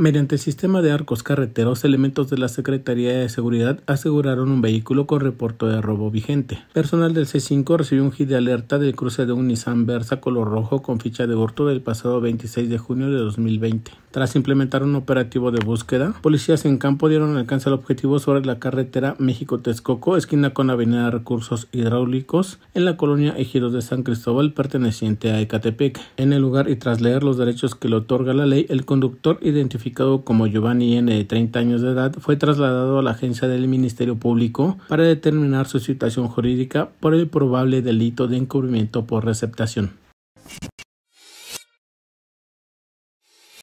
Mediante el sistema de arcos carreteros, elementos de la Secretaría de Seguridad aseguraron un vehículo con reporte de robo vigente. Personal del C5 recibió un hit de alerta del cruce de un Nissan Versa color rojo con ficha de hurto del pasado 26 de junio de 2020. Tras implementar un operativo de búsqueda, policías en campo dieron alcance al objetivo sobre la carretera México-Texcoco, esquina con Avenida Recursos Hidráulicos, en la colonia Ejidos de San Cristóbal, perteneciente a Ecatepec. En el lugar y tras leer los derechos que le otorga la ley, el conductor identificó como Giovanni N. de 30 años de edad, fue trasladado a la agencia del Ministerio Público para determinar su situación jurídica por el probable delito de encubrimiento por receptación.